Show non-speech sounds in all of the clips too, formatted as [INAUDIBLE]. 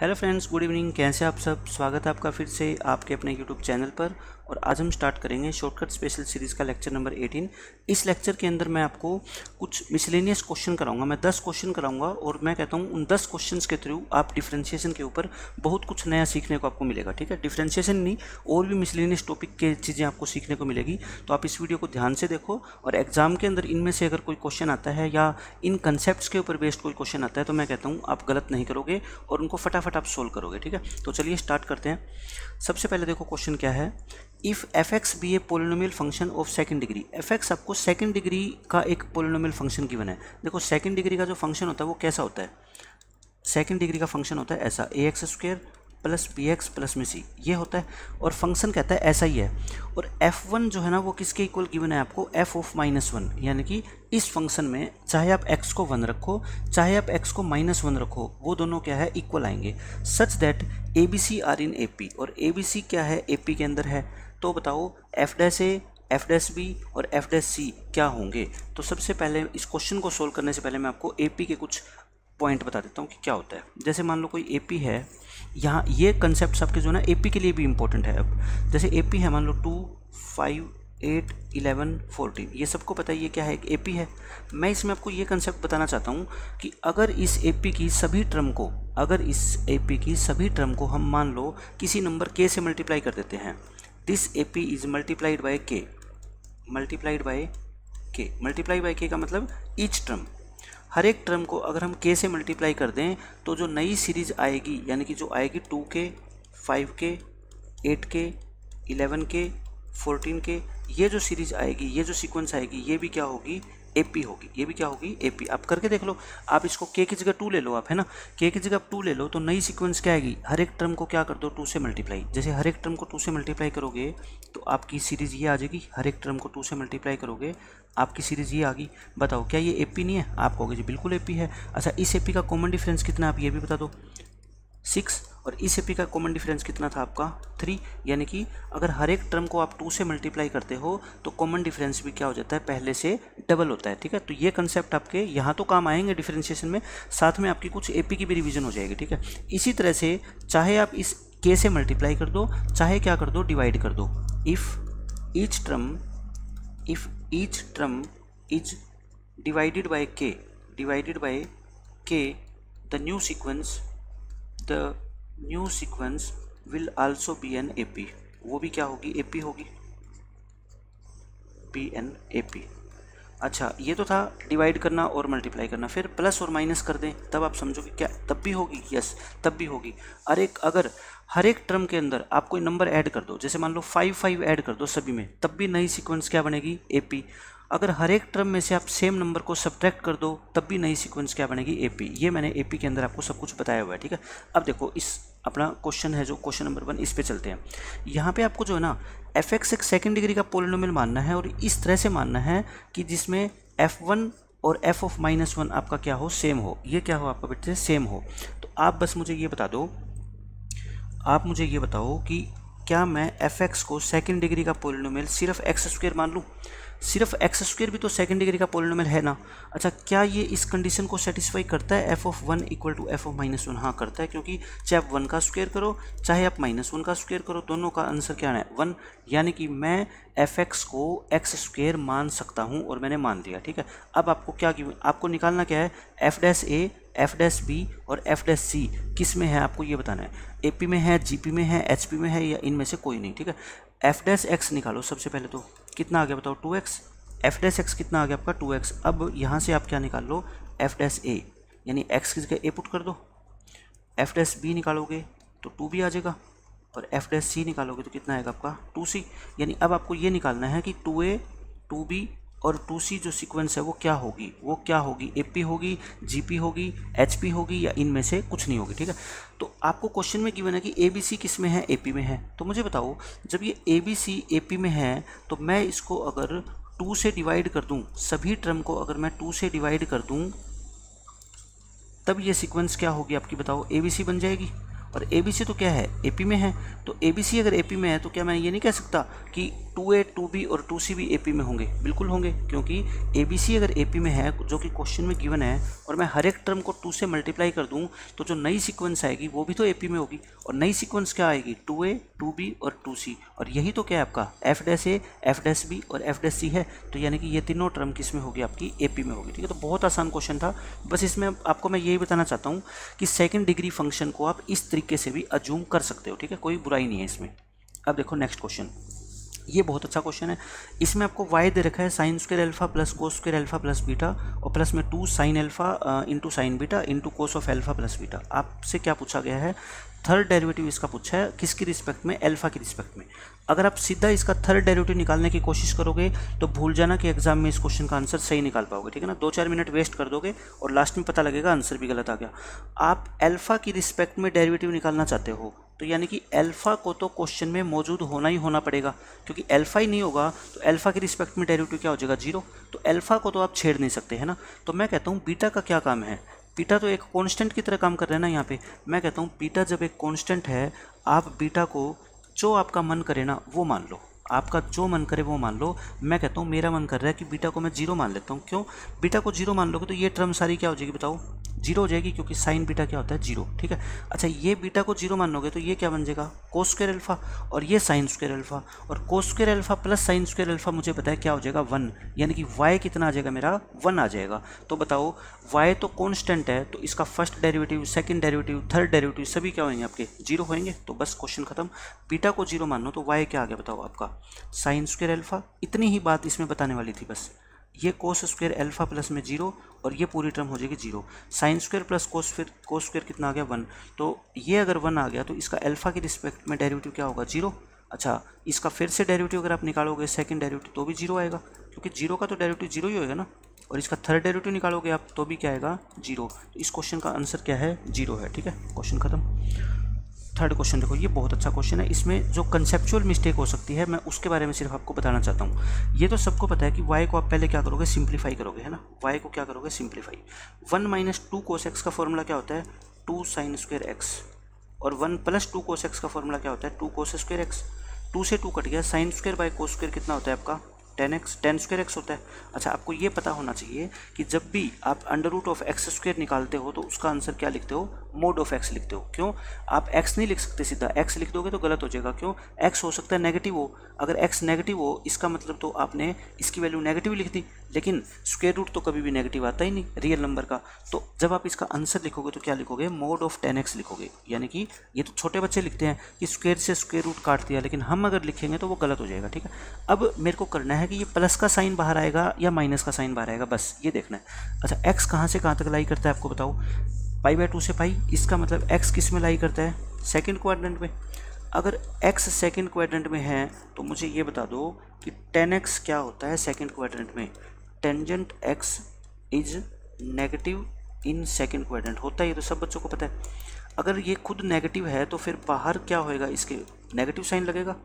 hello friends good evening कैसे आप सब स्वागत है आपका फिर से आपके अपने यूट्यूब चैनल पर और आज हम स्टार्ट करेंगे शॉर्टकट स्पेशल सीरीज़ का लेक्चर नंबर 18 इस लेक्चर के अंदर मैं आपको कुछ मिसलेनियस क्वेश्चन कराऊंगा मैं 10 क्वेश्चन कराऊंगा और मैं कहता हूँ उन 10 क्वेश्चंस के थ्रू आप डिफ्रेंशिएशन के ऊपर बहुत कुछ नया सीखने को आपको मिलेगा ठीक है डिफ्रेंशिएशन नहीं और भी मिसलेनियस टॉपिक के चीज़ें आपको सीखने को मिलेगी तो आप इस वीडियो को ध्यान से देखो और एग्जाम के अंदर इनमें से अगर कोई क्वेश्चन आता है या इन कंसेप्ट के ऊपर बेस्ड कोई क्वेश्चन आता है तो मैं कहता हूँ आप गलत नहीं करोगे और उनको फटाफट आप सोल्व करोगे ठीक है तो चलिए स्टार्ट करते हैं सबसे पहले देखो क्वेश्चन क्या है if f x be a polynomial function of second degree f x आपको सेकंड डिग्री का एक पोलिनोमियल फंक्शन गिवन है देखो सेकंड डिग्री का जो फंक्शन होता है वो कैसा होता है सेकंड डिग्री का फंक्शन होता है ऐसा a x square plus b x plus में सी ये होता है और फंक्शन कहता है ऐसा ही है और एफ़ वन जो है ना वो किसके इक्वल गिवन है आपको एफ ऑफ माइनस वन यानी कि इस फंक्शन में चाहे आप एक्स को वन रखो चाहे आप एक्स को माइनस वन रखो वो दोनों क्या है इक्वल आएंगे such that a b c are in A P और ए बी सी क्या है ए पी के अंदर है तो बताओ f dash a f dash b और एफ डैस सी क्या होंगे तो सबसे पहले इस क्वेश्चन को सोल्व करने से पहले मैं आपको ए पी के कुछ पॉइंट बता देता हूँ कि क्या होता है जैसे मान लो कोई ए पी है यहाँ ये कंसेप्ट आपके जो है ना ए पी के लिए भी इंपॉर्टेंट है अब जैसे ए पी है मान लो two five eight eleven fourteen ये सबको पता ही है क्या है एक एपी है मैं इसमें आपको ये कंसेप्ट बताना चाहता हूँ कि अगर इस एपी की सभी टर्म को अगर इस एपी की सभी टर्म को हम मान लो किसी नंबर के से मल्टीप्लाई कर देते हैं this AP is multiplied by k multiplied by k multiply by k का मतलब ईच टर्म हर एक टर्म को अगर हम के से मल्टीप्लाई कर दें तो जो नई सीरीज आएगी यानी कि जो आएगी टू के फाइव के एट के इलेवन के फोर्टीन के ये जो सीरीज़ आएगी ये जो सीक्वेंस आएगी ये भी क्या होगी ए पी होगी ये भी क्या होगी ए पी आप करके देख लो आप इसको के की जगह टू ले लो आप है ना के की जगह टू ले लो तो नई सीक्वेंस क्या आएगी हर एक टर्म को क्या कर दो टू से मल्टीप्लाई जैसे हर एक टर्म को टू से मल्टीप्लाई करोगे तो आपकी सीरीज़ ये आ जाएगी हर एक टर्म को टू से मल्टीप्लाई करोगे आपकी सीरीज़ ये आ गई बताओ क्या ये ए पी नहीं है आप कहोगे जी बिल्कुल ए पी है अच्छा इस ए पी का कॉमन डिफरेंस कितना आप ये भी बता दो सिक्स और इस ए पी का कॉमन डिफरेंस कितना था आपका थ्री यानी कि अगर हर एक टर्म को आप टू से मल्टीप्लाई करते हो तो कॉमन डिफरेंस भी क्या हो जाता है पहले से डबल होता है ठीक है तो ये कंसेप्ट आपके यहाँ तो काम आएंगे डिफ्रेंशिएशन में साथ में आपकी कुछ ए पी की भी रिविजन हो जाएगी ठीक है इसी तरह से चाहे आप इस के से मल्टीप्लाई कर दो चाहे क्या कर दो डिवाइड कर दो if each term if each term is divided by k divided by k the new sequence the new sequence will also be an AP वो भी क्या होगी AP होगी पी एन ए पी अच्छा ये तो था डिवाइड करना और मल्टीप्लाई करना फिर प्लस और माइनस कर दें तब आप समझो कि क्या तब भी होगी यस तब भी होगी हर एक अगर हर एक टर्म के अंदर आप कोई नंबर ऐड कर दो जैसे मान लो फाइव फाइव ऐड कर दो सभी में तब भी नई सीक्वेंस क्या बनेगी ए पी अगर हर एक टर्म में से आप सेम नंबर को सब्ट्रैक्ट कर दो तब भी नई सीक्वेंस क्या बनेगी ए पी ये मैंने ए पी के अंदर आपको सब कुछ बताया हुआ है ठीक है अब देखो इस अपना क्वेश्चन है जो क्वेश्चन नंबर वन इस पे चलते हैं यहाँ पे आपको जो है ना एफ एक्स एक सेकेंड डिग्री का पोलिनोमियल मानना है और इस तरह से मानना है कि जिसमें एफ वन और एफ ऑफ माइनस वन आपका क्या हो सेम हो ये क्या हो आपका बेटे सेम हो तो आप बस मुझे ये बता दो आप मुझे ये बताओ कि क्या मैं एफ एक्स को सेकेंड डिग्री का पोलिनोमेल सिर्फ एक्स स्क्वेयर मान लूँ सिर्फ एक्स स्क्वेयर भी तो सेकेंड डिग्री का पोलिनोमेल है ना अच्छा क्या ये इस कंडीशन को सेटिस्फाई करता है f of one equal to f of minus one हाँ करता है क्योंकि चाहे आप वन का स्क्वेयर करो चाहे आप माइनस वन का स्क्वेयर करो दोनों का आंसर क्या है वन यानी कि मैं एफ एक्स को एक्स स्क्वेयर मान सकता हूँ और मैंने मान लिया ठीक है अब आपको क्या आपको निकालना क्या है f dash a f dash b और एफ डैस सी किस में है आपको ये बताना है एपी में है जीपी में है एचपी में है या इनमें से कोई नहीं ठीक है एफ डैस एक्स निकालो सबसे पहले तो कितना आ गया बताओ two x f dash x कितना आ गया आपका टू एक्स अब यहाँ से आप क्या निकाल लो एफ डैस ए यानी एक्स की जगह ए पुट कर दो एफ डैस बी निकालोगे तो टू भी आ जाएगा और एफ डैस सी निकालोगे तो कितना आएगा आपका टू सी यानी अब आपको ये निकालना है कि टू ए टू बी और टू सी जो सीक्वेंस है वो क्या होगी वो क्या होगी ए पी होगी जी पी होगी एच पी होगी या इनमें से कुछ नहीं होगी ठीक है तो आपको क्वेश्चन में गिवन है कि ए बी सी किस में है ए पी में है तो मुझे बताओ जब ये ए बी सी ए पी में है तो मैं इसको अगर टू से डिवाइड कर दूँ सभी टर्म को अगर मैं टू से डिवाइड कर दूँ तब ये सीक्वेंस क्या होगी आपकी बताओ ए बी सी बन जाएगी और ए बी सी तो क्या है ए पी में है तो ए बी सी अगर ए पी में है तो क्या मैं ये नहीं कह सकता कि टू ए टू बी और टू सी भी ए पी में होंगे बिल्कुल होंगे क्योंकि ए बी सी अगर ए पी में है जो कि क्वेश्चन में गिवन है और मैं हर एक टर्म को टू से मल्टीप्लाई कर दूँ तो जो नई सीक्वेंस आएगी वो भी तो ए पी में होगी और नई सीक्वेंस क्या आएगी टू ए टू बी और टू सी और यही तो क्या है आपका f dash a f dash b और एफ डैस सी है तो यानी कि ये तीनों टर्म किस में होगी आपकी ए पी में होगी ठीक है तो बहुत आसान क्वेश्चन था बस इसमें आपको मैं यही बताना चाहता हूँ कि सेकेंड डिग्री फंक्शन को आप इस तरीके से भी अजूम कर सकते हो ठीक है कोई बुराई नहीं है इसमें अब देखो नेक्स्ट क्वेश्चन ये बहुत अच्छा क्वेश्चन है इसमें आपको वाई दे रखा है sine square alpha plus cos square alpha plus beta और प्लस में two sine alpha into sine beta into cos of alpha plus beta आपसे क्या पूछा गया है थर्ड डेरिवेटिव इसका पूछा है किसकी रिस्पेक्ट में एल्फा की रिस्पेक्ट में अगर आप सीधा इसका थर्ड डेरिवेटिव निकालने की कोशिश करोगे तो भूल जाना कि एग्जाम में इस क्वेश्चन का आंसर सही निकाल पाओगे ठीक है ना दो चार मिनट वेस्ट कर दोगे और लास्ट में पता लगेगा आंसर भी गलत आ गया आप एल्फा की रिस्पेक्ट में डेरिवेटिव निकालना चाहते हो तो यानी कि अल्फ़ा को तो क्वेश्चन में मौजूद होना ही होना पड़ेगा क्योंकि अल्फ़ा ही नहीं होगा तो अल्फ़ा के रिस्पेक्ट में डेरिवेटिव क्या हो जाएगा जीरो तो अल्फ़ा को तो आप छेड़ नहीं सकते है ना तो मैं कहता हूँ बीटा का क्या काम है बीटा तो एक कांस्टेंट की तरह काम कर रहे हैं ना यहाँ पे मैं कहता हूँ बीटा जब एक कांस्टेंट है आप बीटा को जो आपका मन करे ना वो मान लो आपका जो मन करे वो मान लो मैं कहता हूँ मेरा मन कर रहा है कि बीटा को मैं जीरो मान लेता हूँ क्यों बीटा को जीरो मान लोगे तो ये टर्म सारी क्या हो जाएगी बताओ जीरो हो जाएगी क्योंकि साइन बीटा क्या होता है जीरो ठीक है अच्छा ये बीटा को जीरो मान लोगे तो ये क्या बन जाएगा कोस स्क्र अल्फा और ये साइन स्क्वेयर अल्फा और cos square alpha plus sine square alpha मुझे पता है क्या हो जाएगा वन यानी कि वाई कितना आ जाएगा मेरा वन आ जाएगा तो बताओ वाई तो कॉन्स्टेंट है तो इसका first derivative second derivative third derivative सभी क्या होंगे आपके जीरो होंगे तो बस क्वेश्चन खत्म बीटा को जीरो मान लो तो वाई क्या आ गया बताओ आपका साइन स्क्वेयर अल्फ़ा इतनी ही बात इसमें बताने वाली थी बस ये कोस स्क्वेयर अल्फ़ा प्लस में जीरो और ये पूरी टर्म हो जाएगी zero sine square plus cos फिर कोस स्क्वेयर कितना आ गया वन तो ये अगर वन आ गया तो इसका अल्फ़ा के रिस्पेक्ट में डेरिवेटिव क्या होगा जीरो अच्छा इसका फिर से डेरिवेटिव अगर आप निकालोगे सेकंड डेरिवेटिव तो भी जीरो आएगा क्योंकि जीरो का तो डेरिवेटिव जीरो ही होएगा ना और इसका थर्ड डेरिवेटिव निकालोगे आप तो भी क्या आएगा जीरो तो इस क्वेश्चन का आंसर क्या है जीरो है ठीक है क्वेश्चन खत्म थर्ड क्वेश्चन देखो ये बहुत अच्छा क्वेश्चन है इसमें जो कंसेप्चुअल मिस्टेक हो सकती है मैं उसके बारे में सिर्फ आपको बताना चाहता हूँ ये तो सबको पता है कि वाई को आप पहले क्या करोगे सिंप्लीफाई करोगे है ना वाई को क्या करोगे simplify one minus two cos x का फॉर्मूला क्या होता है टू साइन स्क्वेयर एक्स और one plus two cos x का फॉर्मूला क्या होता है two cos square x two से टू कट गया sine square by cos square कितना होता है आपका tan x tan square x होता है अच्छा आपको ये पता होना चाहिए कि जब भी आप under root of x square निकालते हो तो उसका आंसर क्या लिखते हो मोड ऑफ एक्स लिख दो क्यों आप एक्स नहीं लिख सकते सीधा एक्स लिख दोगे तो गलत हो जाएगा क्यों एक्स हो सकता है नेगेटिव हो अगर एक्स नेगेटिव हो इसका मतलब तो आपने इसकी वैल्यू नेगेटिव लिख दी लेकिन स्क्वेयर रूट तो कभी भी नेगेटिव आता ही नहीं रियल नंबर का तो जब आप इसका आंसर लिखोगे तो क्या लिखोगे मोड ऑफ टेन एक्स लिखोगे यानी कि ये तो छोटे बच्चे लिखते हैं कि स्क्वेयर से स्क्वेयर रूट काट दिया लेकिन हम अगर लिखेंगे तो वो गलत हो जाएगा ठीक है अब मेरे को करना है कि ये प्लस का साइन बाहर आएगा या माइनस का साइन बाहर आएगा बस ये देखना है अच्छा एक्स कहाँ से कहाँ तक लाई करता है आपको बताओ पाई बाय टू से पाई इसका मतलब एक्स किस में लाई करता है सेकेंड क्वाड्रेंट में अगर एक्स सेकेंड क्वाड्रेंट में है तो मुझे ये बता दो कि टेन एक्स क्या होता है सेकेंड क्वाड्रेंट में tangent x is negative in second quadrant होता है ये तो सब बच्चों को पता है अगर ये खुद नेगेटिव है तो फिर बाहर क्या होएगा इसके नेगेटिव साइन लगेगा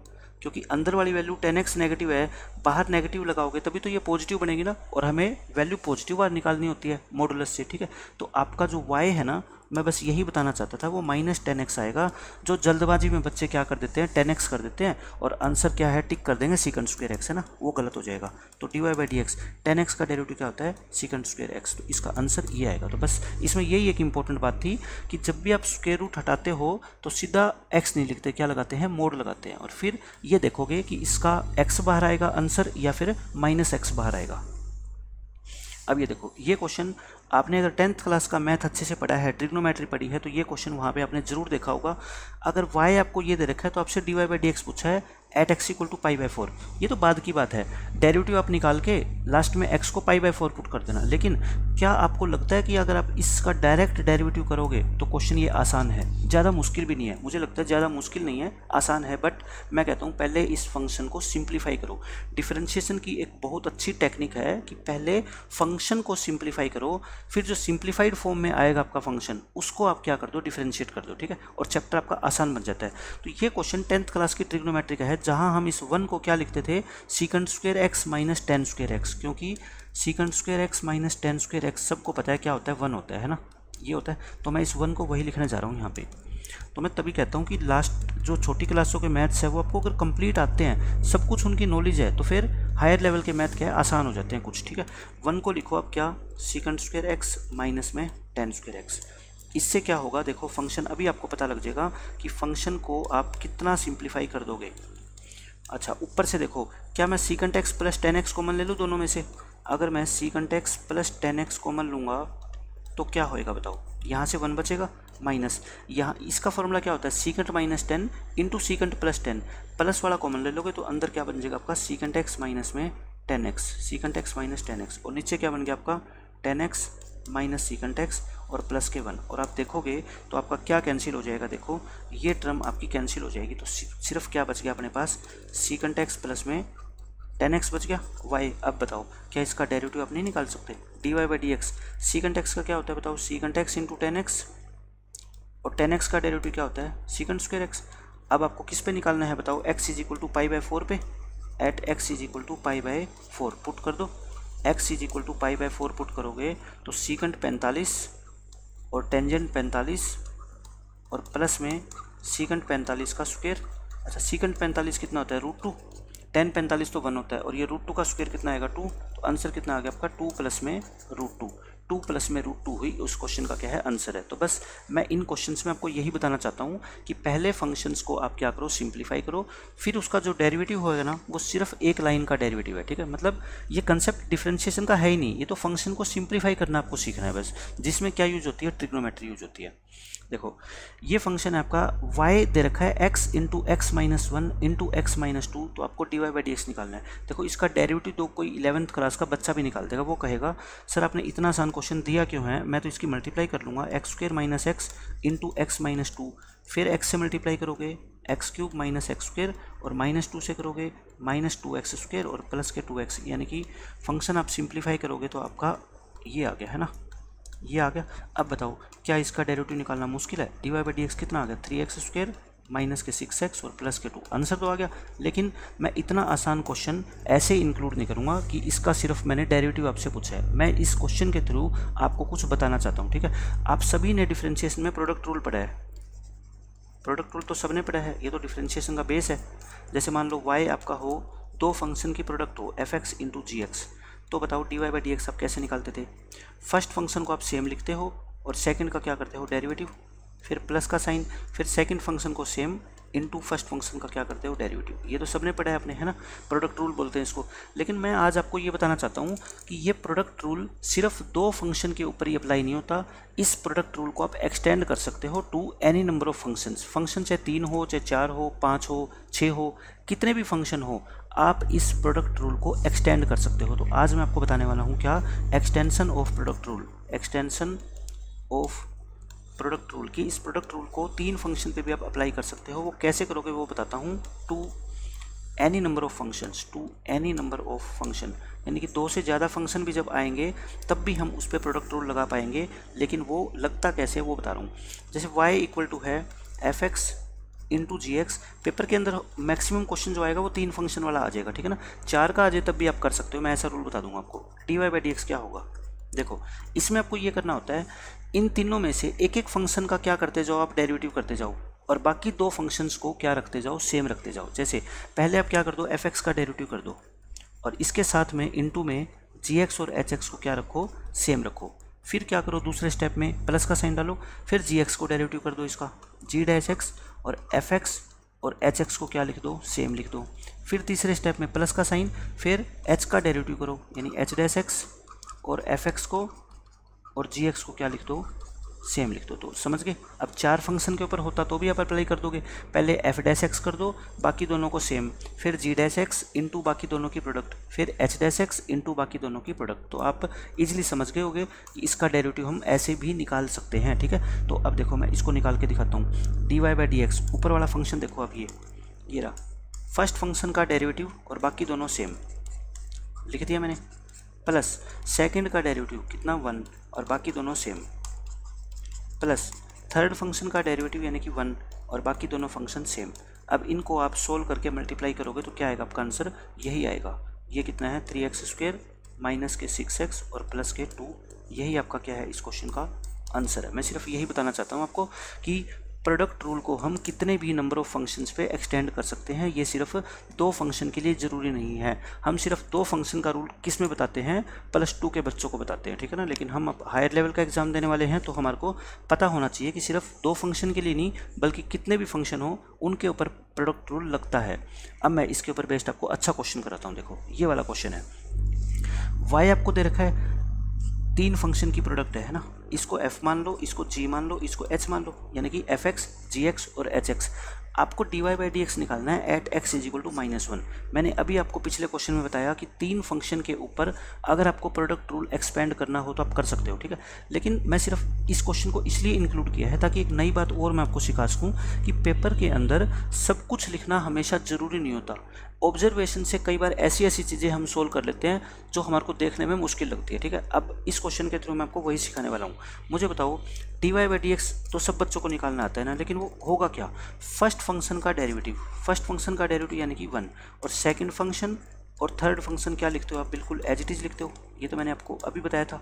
क्योंकि अंदर वाली वैल्यू टेन एक्स नेगेटिव है बाहर नेगेटिव लगाओगे तभी तो ये पॉजिटिव बनेगी ना और हमें वैल्यू पॉजिटिव बाहर निकालनी होती है मॉडुलस से ठीक है तो आपका जो वाई है ना मैं बस यही बताना चाहता था वो माइनस टेन एक्स आएगा जो जल्दबाजी में बच्चे क्या कर देते हैं टेन एक्स कर देते हैं और आंसर क्या है टिक कर देंगे सिकंड स्क्वेयर एक्स है ना वो गलत हो जाएगा तो d y by d x tan x का डेरिवेटिव क्या होता है सिकंड स्क्वेयर एक्स तो इसका आंसर ये आएगा तो बस इसमें यही एक इंपॉर्टेंट बात थी कि जब भी आप स्क्वेयर रूट हटाते हो तो सीधा एक्स नहीं लिखते क्या लगाते हैं मोड लगाते हैं और फिर ये देखोगे कि इसका एक्स बाहर आएगा आंसर या फिर माइनस एक्स बाहर आएगा अब ये देखो ये क्वेश्चन आपने अगर टेंथ क्लास का मैथ अच्छे से पढ़ा है ट्रिग्नोमेट्री पढ़ी है तो ये क्वेश्चन वहाँ पे आपने जरूर देखा होगा अगर वाई आपको ये दे रखा है तो आपसे d y by d x पूछा है at x equal to pi by four ये तो बाद की बात है डेरिवेटिव आप निकाल के लास्ट में एक्स को पाई बाई फोर पुट कर देना लेकिन क्या आपको लगता है कि अगर आप इसका डायरेक्ट डेरिवेटिव करोगे तो क्वेश्चन ये आसान है ज़्यादा मुश्किल भी नहीं है मुझे लगता है ज़्यादा मुश्किल नहीं है आसान है बट मैं कहता हूँ पहले इस फंक्शन को सिंप्लीफाई करो डिफ्रेंशिएशन की एक बहुत अच्छी टेक्निक है कि पहले फंक्शन को सिंप्लीफाई करो फिर जो सिंप्लीफाइड फॉर्म में आएगा आपका फंक्शन उसको आप क्या कर दो डिफ्रेंशिएट कर दो ठीक है और चैप्टर आपका आसान बन जाता है तो ये क्वेश्चन टेंथ क्लास की ट्रिग्नोमेट्री का है जहां हम इस वन को क्या लिखते थे sec square x minus tan square x क्योंकि sec square x minus tan square x सबको पता है क्या होता है वन होता है ना ये होता है तो मैं इस वन को वही लिखने जा रहा हूँ यहाँ पे तो मैं तभी कहता हूँ कि लास्ट जो छोटी क्लासों के मैथ्स है वो आपको अगर कंप्लीट आते हैं सब कुछ उनकी नॉलेज है तो फिर हायर लेवल के मैथ क्या है आसान हो जाते हैं कुछ ठीक है वन को लिखो आप क्या सिकंड स्क्वेयर एक्स माइनस में टेन स्क्वेयर एक्स इससे क्या होगा देखो फंक्शन अभी आपको पता लग जाएगा कि फंक्शन को आप कितना सिंप्लीफाई कर दोगे अच्छा ऊपर से देखो क्या मैं secant plus tan x common ले लूँ दोनों में से अगर मैं secant plus tan x common लूँगा तो क्या होएगा बताओ यहाँ से वन बचेगा माइनस यहाँ इसका फॉर्मूला क्या होता है secant minus tan into secant plus tan plus वाला कॉमन ले लोगे तो अंदर क्या बन जाएगा आपका सी एक्स माइनस में tan x sec x minus tan x और नीचे क्या बन गया आपका tan x minus sec x और प्लस के वन और आप देखोगे तो आपका क्या कैंसिल हो जाएगा देखो ये टर्म आपकी कैंसिल हो जाएगी तो सिर्फ क्या बच गया अपने पास सीकंट एक्स प्लस में टेन एक्स बच गया वाई अब बताओ क्या इसका डेरिवेटिव आप नहीं निकाल सकते d y by d x secant x का क्या होता है बताओ secant x into tan x और टेन एक्स का डेरिवेटिव क्या होता है सीकंड स्क्वेयर एक्स अब आपको किस पे निकालना है बताओ x is equal to pi by four पे at x is equal to pi by four put कर दो x is equal to pi by four put करोगे तो सीकंड पैंतालीस और टेंजेंट पैंतालीस और प्लस में सीकंड पैंतालीस का स्क्वेयर अच्छा सीकंड पैंतालीस कितना होता है रूट टू टेन पैंतालीस तो वन होता है और ये रूट टू का स्क्वेयर कितना आएगा टू तो आंसर कितना आ गया आपका टू प्लस में रूट टू टू प्लस में रूट टू हुई उस क्वेश्चन का क्या है आंसर है तो बस मैं इन क्वेश्चंस में आपको यही बताना चाहता हूँ कि पहले फंक्शंस को आप क्या करो सिंप्लीफाई करो फिर उसका जो डेरिवेटिव होगा ना वो सिर्फ एक लाइन का डेरिवेटिव है ठीक है मतलब ये कंसेप्ट डिफ्रेंशिएशन का है ही नहीं ये तो फंक्शन को सिंप्लीफाई करना आपको सीखना है बस जिसमें क्या यूज होती है ट्रिग्नोमेट्री यूज होती है देखो ये फंक्शन है आपका y दे रखा है x into x minus one into x minus two तो आपको d y by d x निकालना है देखो इसका डेरिवेटिव तो कोई इलेवंथ क्लास का बच्चा भी निकाल देगा वो कहेगा सर आपने इतना आसान क्वेश्चन दिया क्यों है मैं तो इसकी मल्टीप्लाई कर लूँगा x square minus x into x minus two फिर एक्स से मल्टीप्लाई करोगे x cube minus x square और माइनस टू से करोगे माइनस टू एक्स स्क्र और प्लस के टू एक्स यानी कि फंक्शन आप सिंप्लीफाई करोगे तो आपका ये आ गया है ना ये आ गया अब बताओ क्या इसका डेरिवेटिव निकालना मुश्किल है d y by d x कितना आ गया थ्री एक्स स्क्वेयर माइनस के सिक्स एक्स और प्लस के टू आंसर तो आ गया लेकिन मैं इतना आसान क्वेश्चन ऐसे इंक्लूड नहीं करूँगा कि इसका सिर्फ मैंने डेरिवेटिव आपसे पूछा है मैं इस क्वेश्चन के थ्रू आपको कुछ बताना चाहता हूँ ठीक है आप सभी ने डिफ्रेंशिएशन में प्रोडक्ट रूल पढ़ा है प्रोडक्ट रूल तो सब ने पढ़ा है ये तो डिफ्रेंशिएशन का बेस है जैसे मान लो वाई आपका हो दो फंक्शन की प्रोडक्ट हो f x into g x तो बताओ डी वाई बाई आप कैसे निकालते थे फर्स्ट फंक्शन को आप सेम लिखते हो और सेकेंड का क्या करते हो डेरीवेटिव फिर प्लस का साइन फिर सेकेंड फंक्शन को सेम इनटू फर्स्ट फंक्शन का क्या करते हो डेरिवेटिव ये तो सबने पढ़ा है आपने है ना प्रोडक्ट रूल बोलते हैं इसको लेकिन मैं आज आपको ये बताना चाहता हूँ कि ये प्रोडक्ट रूल सिर्फ दो फंक्शन के ऊपर ही अप्लाई नहीं होता इस प्रोडक्ट रूल को आप एक्सटेंड कर सकते हो to any number of functions function चाहे तीन हो चाहे चार हो पाँच हो छः हो कितने भी फंक्शन हो आप इस प्रोडक्ट रूल को एक्सटेंड कर सकते हो तो आज मैं आपको बताने वाला हूँ क्या extension of product rule extension of product rule की इस प्रोडक्ट रूल को तीन फंक्शन पे भी आप अप्लाई कर सकते हो वो कैसे करोगे वो बताता हूँ to any number of functions to any number of function यानी कि दो से ज़्यादा फंक्शन भी जब आएंगे तब भी हम उस पर प्रोडक्ट रूल लगा पाएंगे लेकिन वो लगता कैसे है वो बता रहा हूँ जैसे वाई इक्वल टू है f x into g x paper के अंदर मैक्सिमम क्वेश्चन जो आएगा वो तीन फंक्शन वाला आ जाएगा ठीक है ना चार का आ जाए तब भी आप कर सकते हो मैं ऐसा रूल बता दूंगा आपको d y by d x क्या होगा देखो इसमें आपको ये करना होता है इन तीनों में से एक एक फंक्शन का क्या करते जाओ आप डेरिवेटिव करते जाओ और बाकी दो फंक्शंस को क्या रखते जाओ सेम रखते जाओ जैसे पहले आप क्या कर दो एफ का डेरिवेटिव कर दो और इसके साथ में इंटू में जी एक्स और एच एक्स को क्या रखो सेम रखो फिर क्या करो दूसरे स्टेप में प्लस का साइन डालो फिर जी एक्स को डेरिवेटिव कर दो इसका जी डैश एक्स और एफ एक्स और एच एक्स को क्या लिख दो सेम लिख दो फिर तीसरे स्टेप में प्लस का साइन फिर एच का डेरिवेटिव करो यानी एच डैश एक्स और एफ एक्स को और जी एक्स को क्या लिख दो सेम लिख दो तो समझ गए अब चार फंक्शन के ऊपर होता तो भी आप अप्लाई कर दोगे पहले एफ डैश एक्स कर दो बाकी दोनों को सेम फिर जी डैश एक्स इंटू बाकी दोनों की प्रोडक्ट फिर एच डैश एक्स इंटू बाकी दोनों की प्रोडक्ट तो आप इजीली समझ गए होगे कि इसका डेरिवेटिव हम ऐसे भी निकाल सकते हैं ठीक है तो अब देखो मैं इसको निकाल के दिखाता हूँ d y by d x ऊपर वाला फंक्शन देखो अब ये ये रहा फर्स्ट फंक्शन का डेरिवेटिव और बाकी दोनों सेम लिख दिया मैंने प्लस सेकेंड का डेरिवेटिव कितना वन और बाकी दोनों सेम प्लस थर्ड फंक्शन का डेरिवेटिव यानी कि वन और बाकी दोनों फंक्शन सेम अब इनको आप सोल्व करके मल्टीप्लाई करोगे तो क्या आएगा आपका आंसर यही आएगा ये कितना है थ्री एक्स स्क्वेयर माइनस के सिक्स एक्स और प्लस के टू यही आपका क्या है इस क्वेश्चन का आंसर है मैं सिर्फ यही बताना चाहता हूँ आपको कि प्रोडक्ट रूल को हम कितने भी नंबर ऑफ फंक्शंस पे एक्सटेंड कर सकते हैं ये सिर्फ दो फंक्शन के लिए ज़रूरी नहीं है हम सिर्फ दो फंक्शन का रूल किस में बताते हैं प्लस टू के बच्चों को बताते हैं ठीक है ना लेकिन हम अब हायर लेवल का एग्ज़ाम देने वाले हैं तो हमारे को पता होना चाहिए कि सिर्फ दो फंक्शन के लिए नहीं बल्कि कितने भी फंक्शन हो उनके ऊपर प्रोडक्ट रूल लगता है अब मैं इसके ऊपर बेस्ट आपको अच्छा क्वेश्चन कराता हूँ देखो ये वाला क्वेश्चन है वाई आपको दे रखा है तीन फंक्शन की प्रोडक्ट है ना इसको एफ मान लो इसको जी मान लो इसको एच मान लो यानी कि एफ एक्स जी एक्स और एच एक्स आपको d y by d x निकालना है at x is equal to minus one मैंने अभी आपको पिछले क्वेश्चन में बताया कि तीन फंक्शन के ऊपर अगर आपको प्रोडक्ट रूल एक्सपेंड करना हो तो आप कर सकते हो ठीक है लेकिन मैं सिर्फ इस क्वेश्चन को इसलिए इंक्लूड किया है ताकि एक नई बात और मैं आपको सिखा सकूँ कि पेपर के अंदर सब कुछ लिखना हमेशा ज़रूरी नहीं होता ऑब्जर्वेशन से कई बार ऐसी ऐसी चीज़ें हम सोल्व कर लेते हैं जो हमारे को देखने में मुश्किल लगती है ठीक है अब इस क्वेश्चन के थ्रू मैं आपको वही सिखाने वाला हूँ मुझे बताओ d y by d x तो सब बच्चों को निकालना आता है ना लेकिन वो होगा क्या फर्स्ट फंक्शन का डेरिवेटिव फर्स्ट फंक्शन का डेरिवेटिव यानी कि वन और सेकेंड फंक्शन और थर्ड फंक्शन क्या लिखते हो आप बिल्कुल एज इट इज़ लिखते हो ये तो मैंने आपको अभी बताया था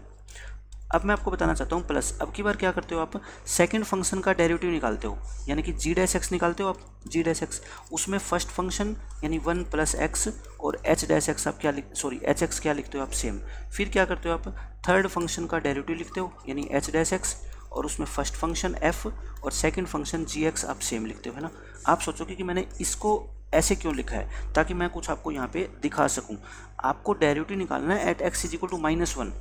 अब मैं आपको बताना चाहता हूँ प्लस अब की बार क्या करते हो आप सेकेंड फंक्शन का डेरिवेटिव निकालते हो यानी कि जी डैश एक्स निकालते हो आप जी डैश एक्स उसमें फर्स्ट फंक्शन यानी वन प्लस एक्स और एच डैश एक्स आप क्या लिख सॉरी एच एक्स क्या लिखते हो आप सेम फिर क्या करते हो आप थर्ड फंक्शन का डेरिवेटिव लिखते हो यानी एच डैश एक्स और उसमें फर्स्ट फंक्शन एफ और सेकेंड फंक्शन जी एक्स आप सेम लिखते हो है ना आप सोचोगे कि मैंने इसको ऐसे क्यों लिखा है ताकि मैं कुछ आपको यहाँ पे दिखा सकूँ आपको डेरिवेटिव निकालना है at x is equal to minus one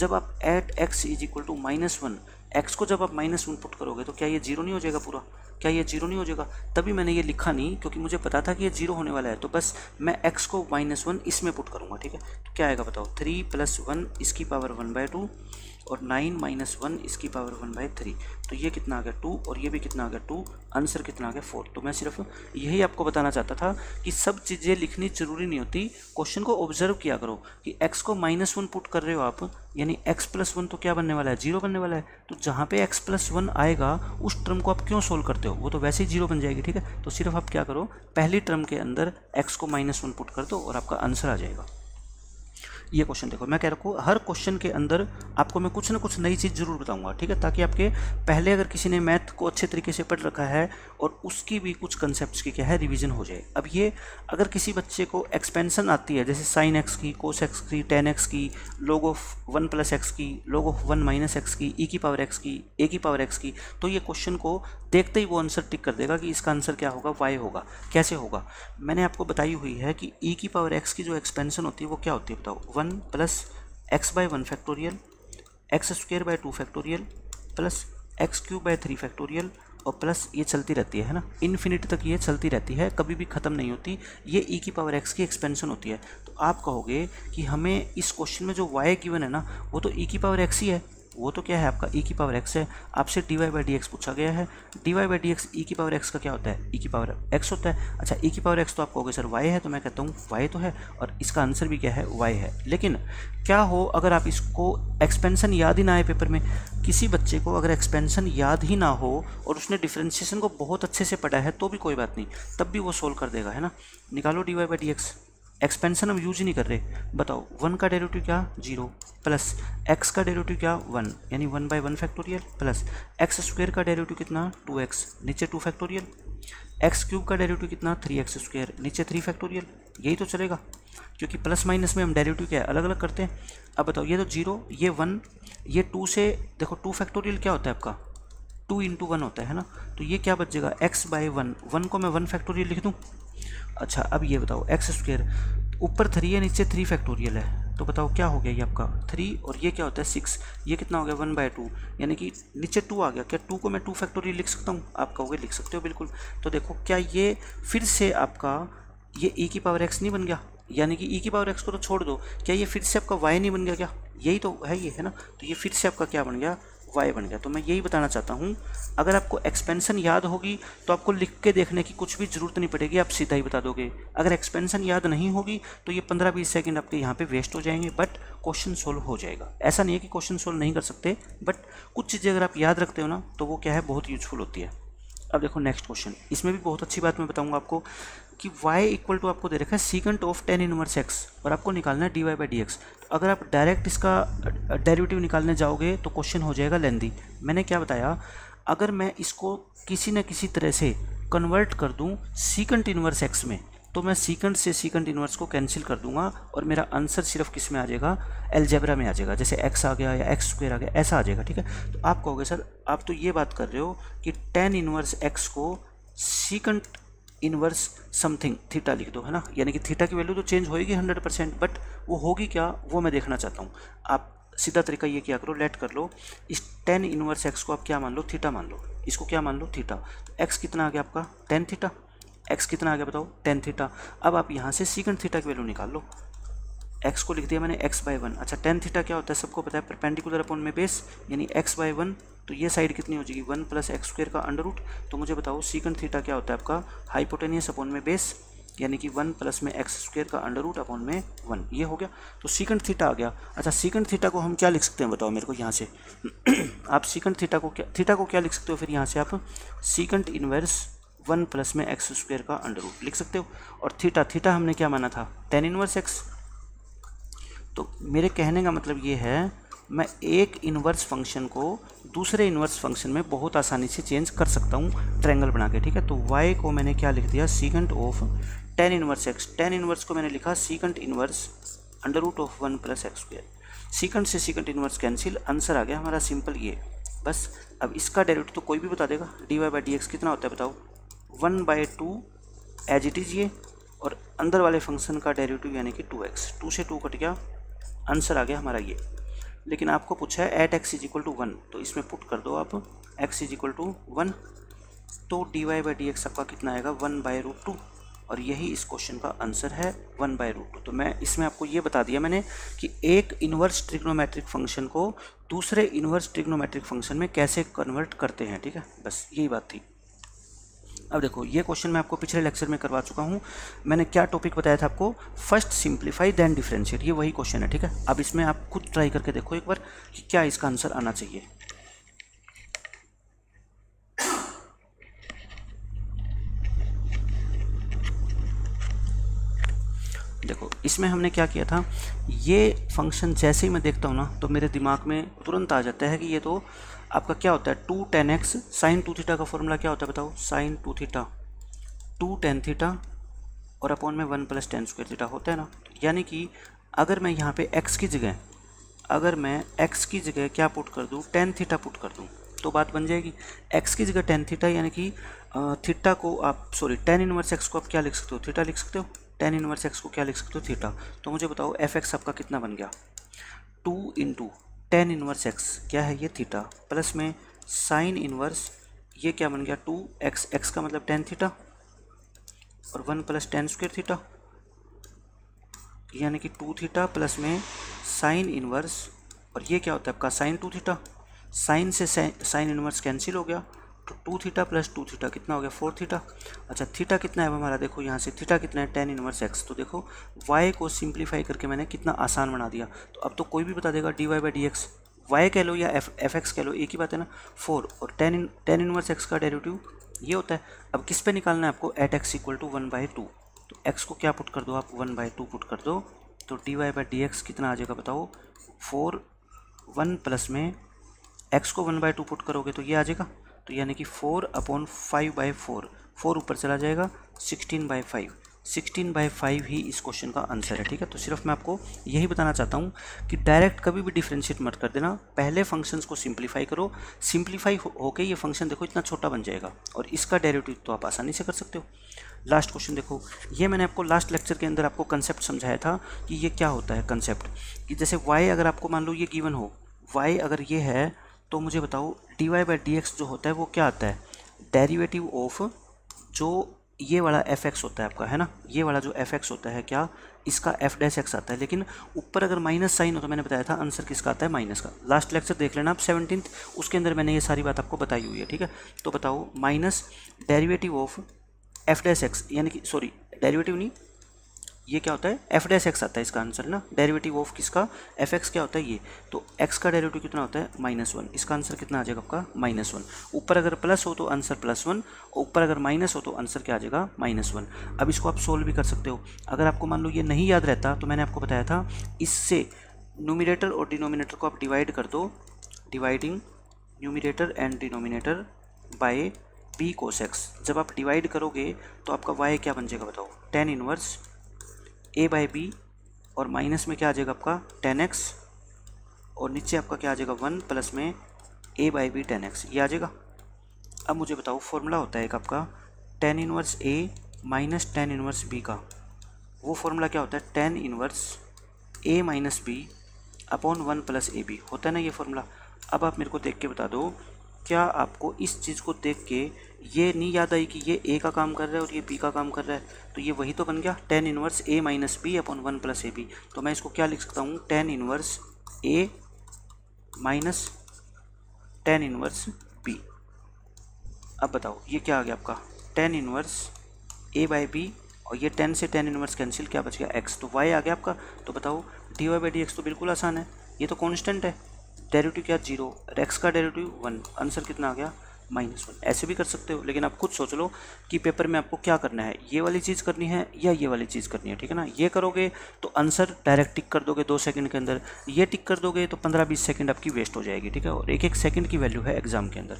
जब आप at x is equal to minus one x को जब आप माइनस वन पुट करोगे तो क्या ये जीरो नहीं हो जाएगा पूरा क्या ये जीरो नहीं हो जाएगा तभी मैंने ये लिखा नहीं क्योंकि मुझे पता था कि ये जीरो होने वाला है तो बस मैं एक्स को माइनस वन इसमें पुट करूँगा ठीक है तो क्या आएगा बताओ थ्री प्लस वन इसकी पावर वन बाय टू और नाइन माइनस वन इसकी पावर वन बाई थ्री तो ये कितना आ गया टू और ये भी कितना आ गया टू आंसर कितना आ गया फोर तो मैं सिर्फ यही आपको बताना चाहता था कि सब चीज़ें लिखनी जरूरी नहीं होती क्वेश्चन को ऑब्जर्व किया करो कि एक्स को माइनस वन पुट कर रहे हो आप यानी एक्स प्लस वन तो क्या बनने वाला है जीरो बनने वाला है तो जहाँ पे एक्स प्लस वन आएगा उस टर्म को आप क्यों सोल्व करते हो वो तो वैसे ही जीरो बन जाएगी ठीक है तो सिर्फ आप क्या करो पहली टर्म के अंदर एक्स को माइनस वन पुट कर दो और आपका आंसर आ जाएगा ये क्वेश्चन देखो मैं कह रखूँ हर क्वेश्चन के अंदर आपको मैं कुछ ना कुछ नई चीज़ ज़रूर बताऊंगा ठीक है ताकि आपके पहले अगर किसी ने मैथ को अच्छे तरीके से पढ़ रखा है और उसकी भी कुछ कंसेप्ट की क्या है रिविज़न हो जाए अब ये अगर किसी बच्चे को एक्सपेंसन आती है जैसे साइन एक्स की कोस एक्स की टेन एक्स की log of one plus x की log of one minus x की ई e की पावर एक्स की ए की पावर एक्स की तो ये क्वेश्चन को देखते ही वो आंसर टिक कर देगा कि इसका आंसर क्या होगा वाई होगा कैसे होगा मैंने आपको बताई हुई है कि ई e की पावर एक्स की जो एक्सपेंसन होती है वो क्या होती है बताओ one plus x by one factorial x square by two factorial plus x cube by three factorial और प्लस ये चलती रहती है ना इन्फिनिटी तक ये चलती रहती है कभी भी ख़त्म नहीं होती ये ई e की पावर एक्स की एक्सपेंशन होती है तो आप कहोगे कि हमें इस क्वेश्चन में जो वाई गिवन है ना वो तो ई e की पावर एक्स ही है वो तो क्या है आपका ई e की पावर एक्स है आपसे d y by d x पूछा गया है d y by d x e की पावर एक्स का क्या होता है ई e की पावर एक्स होता है अच्छा ई e की पावर एक्स तो आप कहोगे सर वाई है तो मैं कहता हूँ वाई तो है और इसका आंसर भी क्या है वाई है लेकिन क्या हो अगर आप इसको एक्सपेंसन याद ही ना आए पेपर में किसी बच्चे को अगर एक्सपेंसन याद ही ना हो और उसने डिफ्रेंशिएशन को बहुत अच्छे से पढ़ा है तो भी कोई बात नहीं तब भी वो सोल्व कर देगा है ना निकालो d y by d x expansion हम यूज ही नहीं कर रहे बताओ वन का डेरिवेटिव क्या जीरो प्लस एक्स का डेरिवेटिव क्या वन यानी one by one factorial plus x square का डेरिवेटिव कितना टू एक्स नीचे टू फैक्टोरियल एक्स क्यूब का डेरिवेटिव कितना थ्री एक्स स्क्वेयर नीचे थ्री फैक्टोरियल यही तो चलेगा क्योंकि प्लस माइनस में हम डेरिवेटिव क्या है अलग अलग करते हैं अब बताओ ये तो जीरो ये वन ये टू से देखो टू फैक्टोरियल क्या होता है आपका टू इंटू वन होता है ना तो ये क्या बचेगा एक्स बाई वन वन को मैं वन फैक्टोरियल लिख दूँ अच्छा अब ये बताओ एक्स स्क्वेयर ऊपर थ्री है नीचे थ्री फैक्टोरियल है तो बताओ क्या हो गया ये आपका थ्री और ये क्या होता है सिक्स ये कितना हो गया वन बाय टू यानी कि नीचे टू आ गया क्या टू को मैं टू फैक्टोरियल लिख सकता हूँ आप कहोगे लिख सकते हो बिल्कुल तो देखो क्या ये फिर से आपका ये ई e की पावर एक्स नहीं बन गया यानी कि ई e की पावर एक्स को तो छोड़ दो क्या ये फिर से आपका वाई नहीं बन गया क्या यही तो है ये है ना तो ये फिर से आपका क्या बन गया वाई बन गया तो मैं यही बताना चाहता हूँ अगर आपको एक्सपेंसन याद होगी तो आपको लिख के देखने की कुछ भी ज़रूरत नहीं पड़ेगी आप सीधा ही बता दोगे अगर एक्सपेंसन याद नहीं होगी तो ये पंद्रह बीस सेकेंड आपके यहाँ पे वेस्ट हो जाएंगे बट क्वेश्चन सोल्व हो जाएगा ऐसा नहीं है कि क्वेश्चन सोल्व नहीं कर सकते बट कुछ चीज़ें अगर आप याद रखते हो ना तो वो क्या है बहुत यूजफुल होती है अब देखो नेक्स्ट क्वेश्चन इसमें भी बहुत अच्छी बात मैं बताऊँगा आपको कि y इक्वल टू आपको दे रखा है secant of tan inverse x और आपको निकालना है d y by d x तो अगर आप डायरेक्ट इसका डेरिवेटिव निकालने जाओगे तो क्वेश्चन हो जाएगा लेंदी मैंने क्या बताया अगर मैं इसको किसी न किसी तरह से कन्वर्ट कर दूँ सीकेंट इनवर्स एक्स में तो मैं सीकेंट से सीकेंट इनवर्स को कैंसिल कर दूंगा और मेरा आंसर सिर्फ किस में आ जाएगा एलजेबरा में आ जाएगा जैसे एक्स आ गया या एक्स स्क्वेयर आ गया ऐसा आ जाएगा ठीक है तो आप कहोगे सर आप तो ये बात कर रहे हो कि टेन इनवर्स एक्स को सीकेंट इनवर्स समथिंग थीटा लिख दो है ना यानी कि थीटा की वैल्यू तो चेंज होएगी हंड्रेड परसेंट बट वो होगी क्या वो मैं देखना चाहता हूँ आप सीधा तरीका ये क्या करो लेट कर लो इस टेन इनवर्स एक्स को आप क्या मान लो थीटा मान लो इसको क्या मान लो थीटा तो एक्स कितना आ गया आपका टेन थीटा एक्स कितना आ गया बताओ टेन थीटा अब आप यहाँ से सीकेंड थीटा की वैल्यू निकाल लो एक्स को लिख दिया मैंने एक्स बाय वन अच्छा टेन थीटा क्या होता है सबको पता है परपेंडिकुलर अपॉन में बेस यानी एक्स बाय वन तो ये साइड कितनी हो जाएगी वन प्लस एक्स स्क्र का अंडर रूट तो मुझे बताओ सीकन थीटा क्या होता है आपका हाइपोटेनियस अपॉन में बेस यानी कि वन प्लस में एक्स स्क्वेयर का अंडर रूट अपॉन में वन ये हो गया तो सीकंड थीटा आ गया अच्छा सीकंड थीटा को हम क्या लिख सकते हैं बताओ मेरे को यहाँ से [CLEARS THROAT] आप सीकंड थीटा को क्या थीटा को क्या लिख सकते हो फिर यहाँ से आप सीकंड इन्वर्स वन प्लस में एक्स स्क्वेयर का अंडर रूट लिख सकते हो और थीटा थीटा हमने क्या माना था टेन इन्वर्स एक्स तो मेरे कहने का मतलब ये है मैं एक इन्वर्स फंक्शन को दूसरे इन्वर्स फंक्शन में बहुत आसानी से चेंज कर सकता हूँ ट्रैंगल बना के ठीक है तो वाई को मैंने क्या लिख दिया secant of tan inverse x tan inverse को मैंने लिखा secant inverse under root of one plus x square secant से सीकेंट इन्वर्स कैंसिल आंसर आ गया हमारा सिंपल ये बस अब इसका डायरेक्ट तो कोई भी बता देगा d y by d x कितना होता है बताओ one by two as it is ये और अंदर वाले फंक्शन का डेरिवेटिव यानी कि टू एक्स टू से टू कट गया आंसर आ गया हमारा ये लेकिन आपको पूछा है at x is equal to one तो इसमें पुट कर दो आप x is equal to one तो d y by d x आपका कितना आएगा वन बाय रूट टू और यही इस क्वेश्चन का आंसर है वन बाय रूट टू तो मैं इसमें आपको ये बता दिया मैंने कि एक इन्वर्स ट्रिग्नोमेट्रिक फंक्शन को दूसरे इन्वर्स ट्रिग्नोमेट्रिक फंक्शन में कैसे कन्वर्ट करते हैं ठीक है बस यही बात थी अब देखो ये क्वेश्चन मैं आपको पिछले लेक्चर में करवा चुका हूँ मैंने क्या टॉपिक बताया था आपको फर्स्ट सिंप्लीफाई देन डिफ्रेंशिएट ये वही क्वेश्चन है ठीक है अब इसमें आप खुद ट्राई करके देखो एक बार कि क्या इसका आंसर आना चाहिए देखो इसमें हमने क्या किया था ये फंक्शन जैसे ही मैं देखता हूँ ना तो मेरे दिमाग में तुरंत आ जाता है कि ये तो आपका क्या होता है two tan x sine two theta का फॉर्मूला क्या होता है बताओ sine two theta two tan theta और अपॉन में one plus tan square theta होता है ना यानी कि अगर मैं यहाँ पे x की जगह अगर मैं x की जगह क्या पुट कर दूँ टेन थीटा पुट कर दूँ तो बात बन जाएगी x की जगह टेन थीटा यानी कि थीटा को आप सॉरी टेन इनवर्स x को आप क्या लिख सकते हो थीटा लिख सकते हो टेन इनवर्स x को क्या लिख सकते हो थीटा तो मुझे बताओ एफ एक्स आपका कितना बन गया two into tan inverse x क्या है ये थीटा प्लस में साइन इनवर्स ये क्या बन गया टू एक्स एक्स का मतलब टेन थीटा और one plus tan square theta यानी कि टू थीटा प्लस में साइन इनवर्स और ये क्या होता है आपका साइन टू थीटा साइन से साइन इनवर्स कैंसिल हो गया तो two theta plus two theta कितना हो गया फोर थीटा अच्छा थीटा कितना है हमारा देखो यहाँ से थीटा कितना है टेन इनवर्स एक्स तो देखो वाई को सिंप्लीफाई करके मैंने कितना आसान बना दिया तो अब तो कोई भी बता देगा d y by d x y कह लो या एफ एक्स कह लो एक ही बात है ना फोर और टेन इन टेन इनवर्स एक्स का डेरिवेटिव ये होता है अब किस पे निकालना है आपको at x equal to one by two तो एक्स को क्या पुट कर दो आप वन बाई टू पुट कर दो तो d y by d x कितना आ जाएगा बताओ फोर वन प्लस में एक्स को वन बाई टू पुट करोगे तो ये आ जाएगा तो यानी कि four upon five by four four ऊपर चला जाएगा sixteen by five sixteen by five ही इस क्वेश्चन का आंसर है ठीक है तो सिर्फ मैं आपको यही बताना चाहता हूँ कि डायरेक्ट कभी भी डिफ्रेंशिएट मत कर देना पहले फंक्शंस को सिंप्लीफाई करो सिंप्लीफाई होके ये फंक्शन देखो इतना छोटा बन जाएगा और इसका डेरिवेटिव तो आप आसानी से कर सकते हो लास्ट क्वेश्चन देखो ये मैंने आपको लास्ट लेक्चर के अंदर आपको कंसेप्ट समझाया था कि ये क्या होता है कंसेप्ट कि जैसे वाई अगर आपको मान लो ये गिवन हो वाई अगर ये है तो मुझे बताओ d y by d x जो होता है वो क्या आता है डेरीवेटिव ऑफ जो ये वाला एफ एक्स होता है आपका है ना ये वाला जो एफ एक्स होता है क्या इसका एफ डैश एक्स आता है लेकिन ऊपर अगर माइनस साइन हो तो मैंने बताया था आंसर किसका आता है माइनस का लास्ट लेक्चर देख लेना आप सेवनटीन उसके अंदर मैंने ये सारी बात आपको बताई हुई है ठीक है तो बताओ minus derivative of f dash x यानी कि सॉरी डेरिवेटिव नहीं ये क्या होता है एफ डैस एक्स आता है इसका आंसर ना डेरिवेटिव ऑफ किसका एफ एक्स क्या होता है ये तो एक्स का डेरिवेटिव कितना होता है माइनस वन इसका आंसर कितना आ जाएगा आपका माइनस वन ऊपर अगर प्लस हो तो आंसर प्लस वन ऊपर अगर माइनस हो तो आंसर क्या आ जाएगा माइनस वन अब इसको आप सोल्व भी कर सकते हो अगर आपको मान लो ये नहीं याद रहता तो मैंने आपको बताया था इससे न्यूमिनेटर और डिनोमिनेटर को आप डिवाइड कर दो dividing numerator and denominator by b cos x जब आप डिवाइड करोगे तो आपका वाई क्या बन जाएगा बताओ tan inverse a by b और माइनस में क्या आ जाएगा आपका टेन एक्स और नीचे आपका क्या आ जाएगा वन प्लस में a by b tan x ये आ जाएगा अब मुझे बताओ फॉर्मूला होता है एक आपका tan inverse a minus tan inverse b का वो फॉर्मूला क्या होता है tan inverse a minus b upon one plus a b होता है ना ये फॉर्मूला अब आप मेरे को देख के बता दो क्या आपको इस चीज़ को देख के ये नहीं याद आई कि ये ए का काम कर रहा है और ये बी का काम कर रहा है तो ये वही तो बन गया tan inverse a minus b upon one plus a b तो मैं इसको क्या लिख सकता हूँ tan inverse a minus tan inverse b अब बताओ ये क्या आ गया आपका tan inverse a by b और ये टेन से टेन इनवर्स कैंसिल क्या बच गया एक्स तो वाई आ गया आपका तो बताओ d y by d x तो बिल्कुल आसान है ये तो कॉन्स्टेंट है डेरिवेटिव क्या जीरो और एक्स का डेरिवेटिव वन आंसर कितना आ गया माइनस वन ऐसे भी कर सकते हो लेकिन आप खुद सोच लो कि पेपर में आपको क्या करना है ये वाली चीज़ करनी है या ये वाली चीज़ करनी है ठीक है ना ये करोगे तो आंसर डायरेक्ट टिक कर दोगे दो सेकंड के अंदर ये टिक कर दोगे तो पंद्रह बीस सेकंड आपकी वेस्ट हो जाएगी ठीक है और एक एक सेकंड की वैल्यू है एग्जाम के अंदर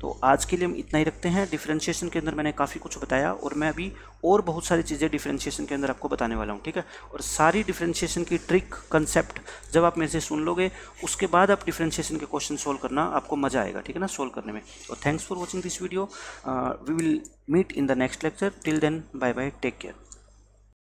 तो आज के लिए हम इतना ही रखते हैं डिफ्रेंशिएशन के अंदर मैंने काफ़ी कुछ बताया और मैं अभी और बहुत सारी चीज़ें डिफ्रेंशिएशन के अंदर आपको बताने वाला हूँ ठीक है और सारी डिफ्रेंशिएशन की ट्रिक कंसेप्ट जब आप मेरे से सुन लोगे उसके बाद आप डिफ्रेंशिएशन के क्वेश्चन सोल्व करना आपको मज़ा आएगा ठीक है ना सोल्व करने में और thank thanks for watching this video uh, we will meet in the next lecture till then bye bye take care